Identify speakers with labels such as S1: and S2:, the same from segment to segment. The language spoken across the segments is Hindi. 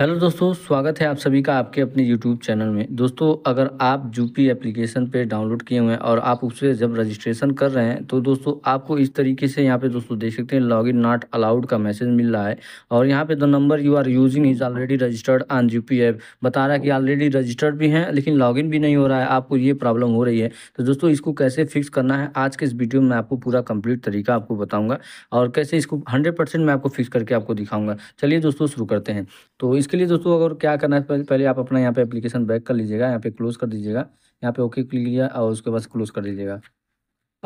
S1: हेलो दोस्तों स्वागत है आप सभी का आपके अपने यूट्यूब चैनल में दोस्तों अगर आप जूपी एप्लीकेशन पे डाउनलोड किए हुए हैं और आप उससे जब रजिस्ट्रेशन कर रहे हैं तो दोस्तों आपको इस तरीके से यहाँ पे दोस्तों देख सकते हैं लॉगिन नॉट अलाउड का मैसेज मिल रहा है और यहाँ पे the number you are using is already registered on zoo app बता रहा है कि ऑलरेडी रजिस्टर्ड भी हैं लेकिन लॉगिन भी नहीं हो रहा है आपको ये प्रॉब्लम हो रही है तो दोस्तों इसको कैसे फिक्स करना है आज के इस वीडियो में आपको पूरा कम्प्लीट तरीका आपको बताऊँगा और कैसे इसको हंड्रेड मैं आपको फिक्स करके आपको दिखाऊँगा चलिए दोस्तों शुरू करते हैं तो इस इसके लिए दोस्तों अगर क्या करना है पहले आप अपना यहाँ पे एप्लीकेशन बैक कर लीजिएगा यहाँ पे क्लोज कर दीजिएगा यहाँ पे ओके क्लिक किया और उसके बाद क्लोज कर दीजिएगा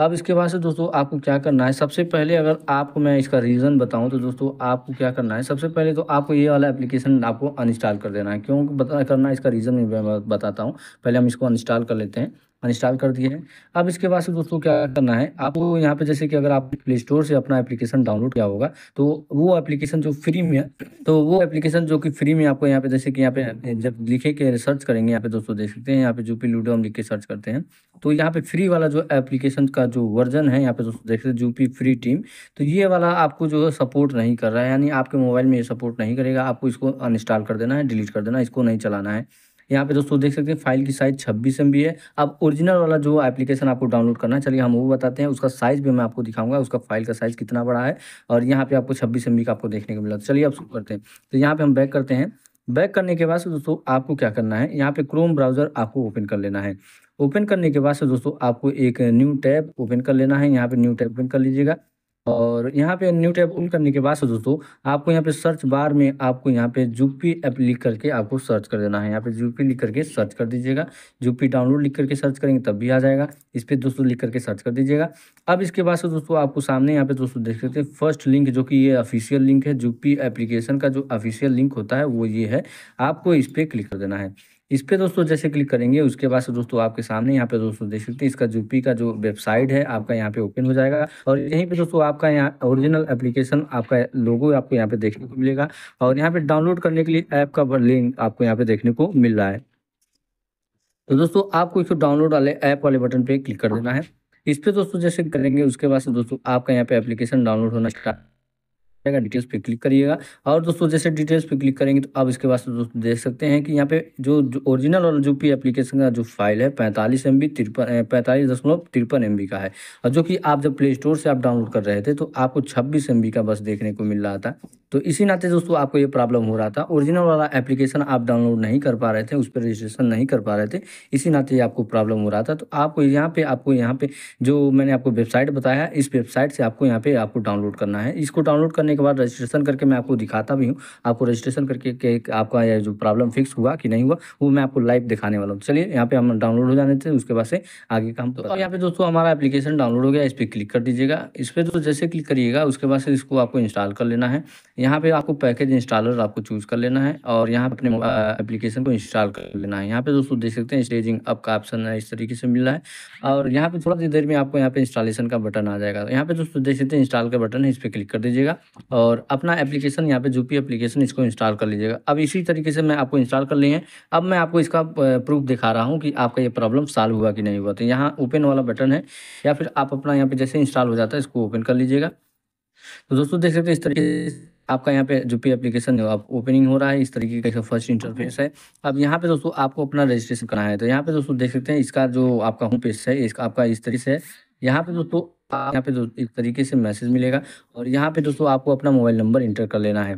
S1: अब इसके बाद से दोस्तों आपको क्या करना है सबसे पहले अगर आपको मैं इसका रीज़न बताऊं तो दोस्तों आपको क्या करना है सबसे पहले तो आपको ये वाला एप्लीकेशन आपको अनइंस्टॉल कर देना है क्यों बता करना है इसका रीज़न मैं बताता हूँ पहले हम इसको अनइंस्टॉल कर लेते हैं अनस्टॉल कर दिए हैं अब इसके बाद से दोस्तों क्या करना है आपको यहाँ पे जैसे कि अगर आप प्ले स्टोर से अपना एप्लीकेशन डाउनलोड किया होगा तो वो एप्लीकेशन जो फ्री में तो वो एप्लीकेशन जो कि फ्री में आपको यहाँ पे जैसे कि यहाँ पे जब लिखे के सर्च करेंगे यहाँ पे दोस्तों देख सकते हैं यहाँ पे जो लूडो हम लिख के सर्च करते हैं तो यहाँ पे फ्री वाला जो एप्लीकेशन का जो वर्जन है यहाँ पे दोस्तों देख सकते जूपी फ्री टीम तो ये वाला आपको जो है सपोर्ट नहीं कर रहा है यानी आपके मोबाइल में ये सपोर्ट नहीं करेगा आपको इसको अनस्टॉल कर देना है डिलीट कर देना इसको नहीं चलाना है यहाँ पे दोस्तों देख सकते हैं फाइल की साइज़ छब्बीस एम है अब ओरिजिनल वाला जो एप्लीकेशन आपको डाउनलोड करना है चलिए हम वो बताते हैं उसका साइज़ भी मैं आपको दिखाऊंगा उसका फाइल का साइज़ कितना बड़ा है और यहाँ पे आपको छब्बीस एम का आपको देखने को मिला तो चलिए आप शुरू करते हैं तो यहाँ पे हम बैक करते हैं बैक करने के बाद से दोस्तों आपको क्या करना है यहाँ पे क्रोम ब्राउज़र आपको ओपन कर लेना है ओपन करने के बाद से दोस्तों आपको एक न्यू टैब ओपन कर लेना है यहाँ पे न्यू टैब ओपन कर लीजिएगा और यहाँ पे न्यू टैब ओपन करने के बाद से दोस्तों आपको यहाँ पे सर्च बार में आपको यहाँ पे जूपी ऐप लिख करके आपको सर्च कर देना है यहाँ पे जूपी लिख करके सर्च कर दीजिएगा जूपी डाउनलोड लिख करके सर्च करेंगे तब भी आ जाएगा इस पर दोस्तों लिख करके सर्च कर दीजिएगा अब इसके बाद से दोस्तों आपको सामने यहाँ पे दोस्तों देख सकते हैं फर्स्ट लिंक जो कि ये ऑफिशियल लिंक है जूपी एप्लीकेशन का जो ऑफिशियल लिंक होता है वो ये है आपको इस पर क्लिक कर देना है इस पर दोस्तों जैसे क्लिक करेंगे उसके बाद दोस्तों आपके सामने यहाँ पे दोस्तों देख सकते हैं इसका जूपी का जो वेबसाइट है आपका यहाँ पे ओपन हो जाएगा और यहीं पे दोस्तों आपका यहाँ ओरिजिनल एप्लीकेशन आपका लोगो आपको यहाँ पे देखने को मिलेगा और यहाँ पे डाउनलोड करने के लिए ऐप का लिंक आपको यहाँ पे देखने को मिल रहा है तो दोस्तों आपको इसको डाउनलोड वाले ऐप वाले बटन पे क्लिक कर देना है इस पर दोस्तों जैसे करेंगे उसके बाद दोस्तों आपका यहाँ पे एप्लीकेशन डाउनलोड होना स्टार्ट जाएगा डिटेल्स पे क्लिक करिएगा और दोस्तों जैसे डिटेल्स पे क्लिक करेंगे तो आप इसके बाद दोस्तों देख सकते हैं कि यहाँ पे जो ओरिजिनल और जो पी एप्लीकेशन का जो फाइल है पैंतालीस एम बी तिरपन पैंतालीस दशमलव तिरपन एम बी का है और जो कि आप जब प्ले स्टोर से आप डाउनलोड कर रहे थे तो आपको छब्बीस एम बी का बस देखने को मिल रहा था तो इसी नाते दोस्तों आपको ये प्रॉब्लम हो रहा था ओरिजिनल वाला एप्लीकेशन आप डाउनलोड नहीं कर पा रहे थे उस पर रजिस्ट्रेशन नहीं कर पा रहे थे इसी नाते आपको प्रॉब्लम हो रहा था तो आपको यहाँ पे आपको यहाँ पे जो मैंने आपको वेबसाइट बताया इस वेबसाइट से आपको यहाँ पे आपको डाउनलोड करना है इसको डाउनलोड करने करने के बाद रजिस्ट्रेशन करके मैं आपको दिखाता भी हूँ आपको रजिस्ट्रेशन करके के आपका जो प्रॉब्लम फिक्स हुआ कि नहीं हुआ वो मैं आपको लाइव दिखाने वाला हूँ चलिए यहाँ पे हम डाउनलोड हो जाने थे उसके बाद से आगे काम तो यहाँ पे दोस्तों हमारा एप्लीकेशन डाउनलोड हो गया इस पर क्लिक कर दीजिएगा इस पर तो जैसे क्लिक करिएगा उसके बाद से इसको आपको इंस्टॉल कर लेना है यहाँ पे आपको पैकेज इंस्टॉलर आपको चूज कर लेना है और यहाँ अपने एप्लीकेशन हम्म। को इंस्टॉल कर लेना है यहाँ पे दोस्तों देख सकते हैं स्टेजिंग अप का ऑप्शन है इस तरीके से मिल रहा है और यहाँ पे थोड़ा सी देर में आपको यहाँ पे इंस्टॉलेशन का बटन आ जाएगा यहाँ पे दोस्तों देख सकते हैं इंस्टॉल का बटन है इस पर क्लिक कर दीजिएगा और अपना एप्लीकेशन यहाँ पे जूपी एप्लीकेशन इसको इंस्टॉल कर लीजिएगा अब इसी तरीके से मैं आपको इंस्टॉल कर लिए हैं अब मैं आपको इसका प्रूफ दिखा रहा हूँ कि आपका ये प्रॉब्लम सॉल्व हुआ कि नहीं हुआ तो यहाँ ओपन वाला बटन है या फिर आप अपना यहाँ पे जैसे इंस्टॉल हो जाता है इसको ओपन कर लीजिएगा तो दोस्तों देख सकते हैं इस तरीके आपका यहाँ पे जो पी एप्लीकेशन है आप ओपनिंग हो रहा है इस तरीके का इसका फर्स्ट इंटरफेस है अब यहाँ पे दोस्तों आपको अपना रजिस्ट्रेशन कराना है तो यहाँ पे दोस्तों देख सकते हैं इसका जो आपका होम पेज है इसका आपका इस तरीके से यहाँ पे दोस्तों यहाँ पे दो इस तरीके से मैसेज मिलेगा और यहाँ पे दोस्तों आपको अपना मोबाइल नंबर इंटर कर लेना है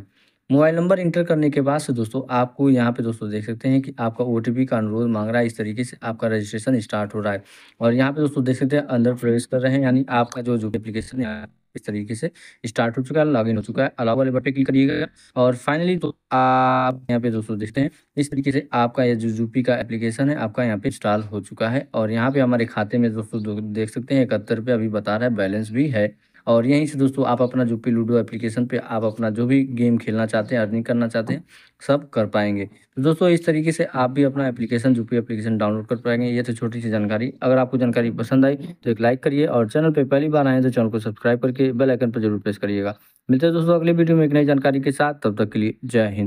S1: मोबाइल नंबर इंटर करने के बाद से दोस्तों आपको यहाँ पे दोस्तों देख सकते हैं कि आपका ओ का अनुरोध मांग रहा है इस तरीके से आपका रजिस्ट्रेशन स्टार्ट हो रहा है और यहाँ पे दोस्तों देख सकते हैं अंदर प्रवेश कर रहे हैं यानी आपका जो जो एप्लीकेशन है इस तरीके से स्टार्ट हो चुका है लॉगिन हो चुका है अलाव वाले बटन क्लिक करिएगा और फाइनली तो आप यहाँ पे दोस्तों देखते हैं इस तरीके से आपका ये जो जूपी का एप्लीकेशन है आपका यहाँ पे इंस्टॉल हो चुका है और यहाँ पे हमारे खाते में दोस्तों देख सकते हैं इकहत्तर रुपये अभी बता रहा है बैलेंस भी है और यहीं से दोस्तों आप अपना जो पी लूडो एप्लीकेशन पे आप अपना जो भी गेम खेलना चाहते हैं अर्निंग करना चाहते हैं सब कर पाएंगे तो दोस्तों इस तरीके से आप भी अपना एप्लीकेशन जो पी एप्लीकेशन डाउनलोड कर पाएंगे ये तो छोटी सी जानकारी अगर आपको जानकारी पसंद आई तो एक लाइक करिए और चैनल पर पहली बार आए तो चैनल को सब्सक्राइब करके बेलाइकन पर जरूर प्रेस करिएगा मिलते हैं दोस्तों अगले वीडियो में एक नई जानकारी के साथ तब तक के लिए जय हिंद